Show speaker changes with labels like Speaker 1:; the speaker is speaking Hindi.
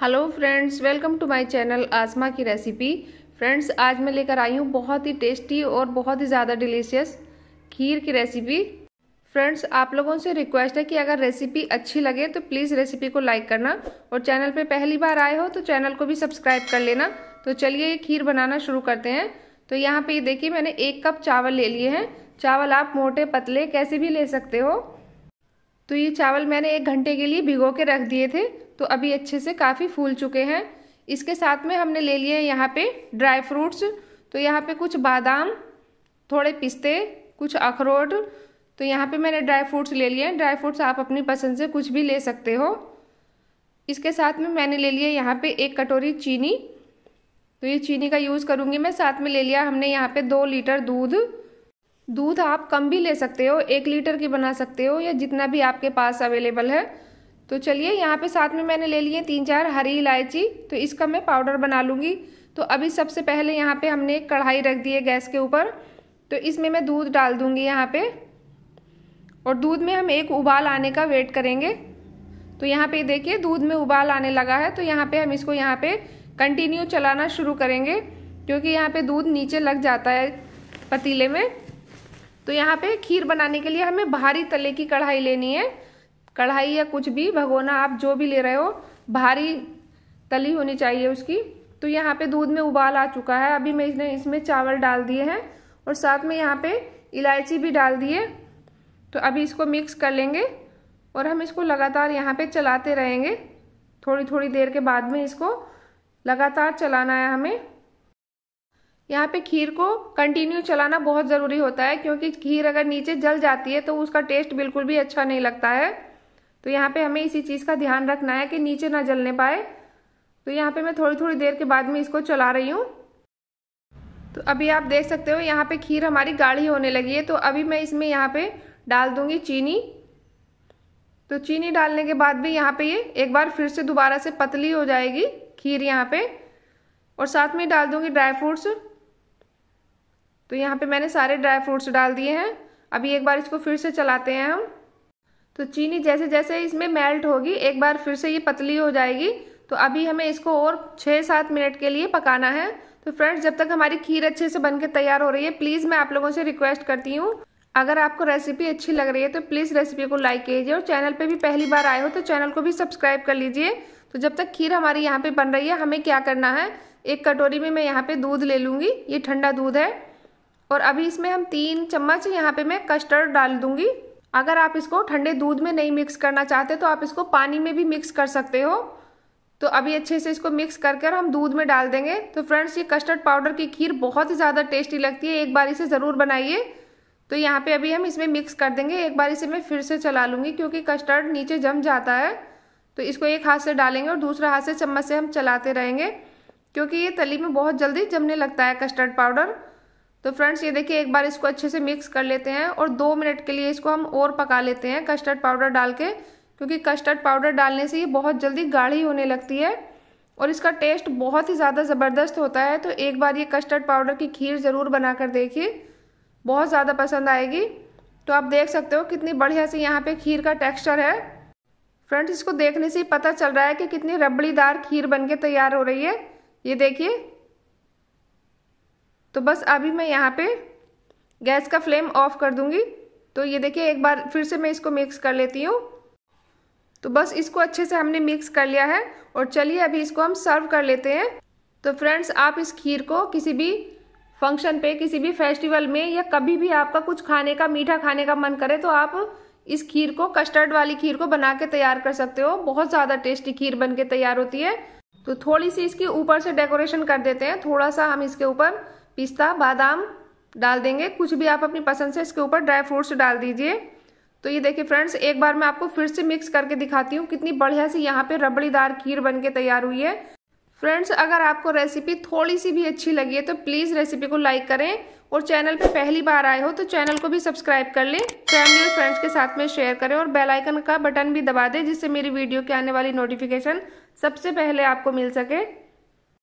Speaker 1: hello friends welcome to my channel आजमा की रेसिपी फ्रेंड्स आज मैं लेकर आई हूँ बहुत ही टेस्टी और बहुत ही ज़्यादा डिलीशियस खीर की रेसिपी फ्रेंड्स आप लोगों से रिक्वेस्ट है कि अगर रेसिपी अच्छी लगे तो प्लीज़ रेसिपी को लाइक करना और चैनल पे पहली बार आए हो तो चैनल को भी सब्सक्राइब कर लेना तो चलिए ये खीर बनाना शुरू करते हैं तो यहाँ पर ये देखिए मैंने एक कप चावल ले लिए हैं चावल आप मोटे पतले कैसे भी ले सकते हो तो ये चावल मैंने एक घंटे के लिए भिगो के रख दिए थे तो अभी अच्छे से काफ़ी फूल चुके हैं इसके साथ में हमने ले लिए यहाँ पे ड्राई फ्रूट्स तो यहाँ पे कुछ बादाम थोड़े पिस्ते कुछ अखरोट तो यहाँ पे मैंने ड्राई फ्रूट्स ले लिए हैं ड्राई फ्रूट्स आप अपनी पसंद से कुछ भी ले सकते हो इसके साथ में मैंने ले लिया यहाँ पे एक कटोरी चीनी तो ये चीनी का यूज़ करूँगी मैं साथ में ले लिया हमने यहाँ पे दो लीटर दूध दूध आप कम भी ले सकते हो एक लीटर की बना सकते हो या जितना भी आपके पास अवेलेबल है तो चलिए यहाँ पे साथ में मैंने ले लिए तीन चार हरी इलायची तो इसका मैं पाउडर बना लूँगी तो अभी सबसे पहले यहाँ पे हमने एक कढ़ाई रख दी है गैस के ऊपर तो इसमें मैं दूध डाल दूँगी यहाँ पर और दूध में हम एक उबाल आने का वेट करेंगे तो यहाँ पर देखिए दूध में उबाल आने लगा है तो यहाँ पर हम इसको यहाँ पर कंटिन्यू चलाना शुरू करेंगे क्योंकि यहाँ पर दूध नीचे लग जाता है पतीले में तो यहाँ पे खीर बनाने के लिए हमें भारी तले की कढ़ाई लेनी है कढ़ाई या कुछ भी भगोना आप जो भी ले रहे हो भारी तली होनी चाहिए उसकी तो यहाँ पे दूध में उबाल आ चुका है अभी मैं इसने इसमें चावल डाल दिए हैं और साथ में यहाँ पे इलायची भी डाल दिए तो अभी इसको मिक्स कर लेंगे और हम इसको लगातार यहाँ पे चलाते रहेंगे थोड़ी थोड़ी देर के बाद में इसको लगातार चलाना है हमें यहाँ पे खीर को कंटिन्यू चलाना बहुत ज़रूरी होता है क्योंकि खीर अगर नीचे जल जाती है तो उसका टेस्ट बिल्कुल भी अच्छा नहीं लगता है तो यहाँ पे हमें इसी चीज़ का ध्यान रखना है कि नीचे ना जलने पाए तो यहाँ पे मैं थोड़ी थोड़ी देर के बाद में इसको चला रही हूँ तो अभी आप देख सकते हो यहाँ पर खीर हमारी गाढ़ी होने लगी है तो अभी मैं इसमें यहाँ पर डाल दूँगी चीनी तो चीनी डालने के बाद भी यहाँ पर ये एक बार फिर से दोबारा से पतली हो जाएगी खीर यहाँ पर और साथ में डाल दूँगी ड्राई फ्रूट्स तो यहाँ पे मैंने सारे ड्राई फ्रूट्स डाल दिए हैं अभी एक बार इसको फिर से चलाते हैं हम तो चीनी जैसे जैसे इसमें मेल्ट होगी एक बार फिर से ये पतली हो जाएगी तो अभी हमें इसको और छः सात मिनट के लिए पकाना है तो फ्रेंड्स जब तक हमारी खीर अच्छे से बन तैयार हो रही है प्लीज़ मैं आप लोगों से रिक्वेस्ट करती हूँ अगर आपको रेसिपी अच्छी लग रही है तो प्लीज़ रेसिपी को लाइक कीजिए और चैनल पे भी पहली बार आए हो तो चैनल को भी सब्सक्राइब कर लीजिए तो जब तक खीर हमारी यहाँ पे बन रही है हमें क्या करना है एक कटोरी में मैं यहाँ पे दूध ले लूँगी ये ठंडा दूध है और अभी इसमें हम तीन चम्मच यहाँ पे मैं कस्टर्ड डाल दूंगी अगर आप इसको ठंडे दूध में नहीं मिक्स करना चाहते तो आप इसको पानी में भी मिक्स कर सकते हो तो अभी अच्छे से इसको मिक्स करके और हम दूध में डाल देंगे तो फ्रेंड्स ये कस्टर्ड पाउडर की खीर बहुत ही ज़्यादा टेस्टी लगती है एक बार इसे ज़रूर बनाइए तो यहाँ पे अभी हम इसमें मिक्स कर देंगे एक बार इसे मैं फिर से चला लूँगी क्योंकि कस्टर्ड नीचे जम जाता है तो इसको एक हाथ से डालेंगे और दूसरा हाथ से चम्मच से हम चलाते रहेंगे क्योंकि ये तली में बहुत जल्दी जमने लगता है कस्टर्ड पाउडर तो फ्रेंड्स ये देखिए एक बार इसको अच्छे से मिक्स कर लेते हैं और दो मिनट के लिए इसको हम और पका लेते हैं कस्टर्ड पाउडर डाल के क्योंकि कस्टर्ड पाउडर डालने से ये बहुत जल्दी गाढ़ी होने लगती है और इसका टेस्ट बहुत ही ज़्यादा ज़बरदस्त होता है तो एक बार ये कस्टर्ड पाउडर की खीर ज़रूर बना कर देखिए बहुत ज़्यादा पसंद आएगी तो आप देख सकते हो कितनी बढ़िया से यहाँ पे खीर का टेक्सचर है फ्रेंड्स इसको देखने से ही पता चल रहा है कि कितनी रबड़ीदार खीर बनके तैयार हो रही है ये देखिए तो बस अभी मैं यहाँ पे गैस का फ्लेम ऑफ कर दूँगी तो ये देखिए एक बार फिर से मैं इसको मिक्स कर लेती हूँ तो बस इसको अच्छे से हमने मिक्स कर लिया है और चलिए अभी इसको हम सर्व कर लेते हैं तो फ्रेंड्स आप इस खीर को किसी भी फंक्शन पे किसी भी फेस्टिवल में या कभी भी आपका कुछ खाने का मीठा खाने का मन करे तो आप इस खीर को कस्टर्ड वाली खीर को बना के तैयार कर सकते हो बहुत ज़्यादा टेस्टी खीर बन के तैयार होती है तो थोड़ी सी इसकी ऊपर से डेकोरेशन कर देते हैं थोड़ा सा हम इसके ऊपर पिस्ता बादाम डाल देंगे कुछ भी आप अपनी पसंद से इसके ऊपर ड्राई फ्रूट्स डाल दीजिए तो ये देखिए फ्रेंड्स एक बार मैं आपको फिर से मिक्स करके दिखाती हूँ कितनी बढ़िया से यहाँ पे रबड़ीदार खीर बन के तैयार हुई है फ्रेंड्स अगर आपको रेसिपी थोड़ी सी भी अच्छी लगी है तो प्लीज़ रेसिपी को लाइक करें और चैनल पे पहली बार आए हो तो चैनल को भी सब्सक्राइब कर लें फैमिली और फ्रेंड्स के साथ में शेयर करें और बेल आइकन का बटन भी दबा दें जिससे मेरी वीडियो के आने वाली नोटिफिकेशन सबसे पहले आपको मिल सके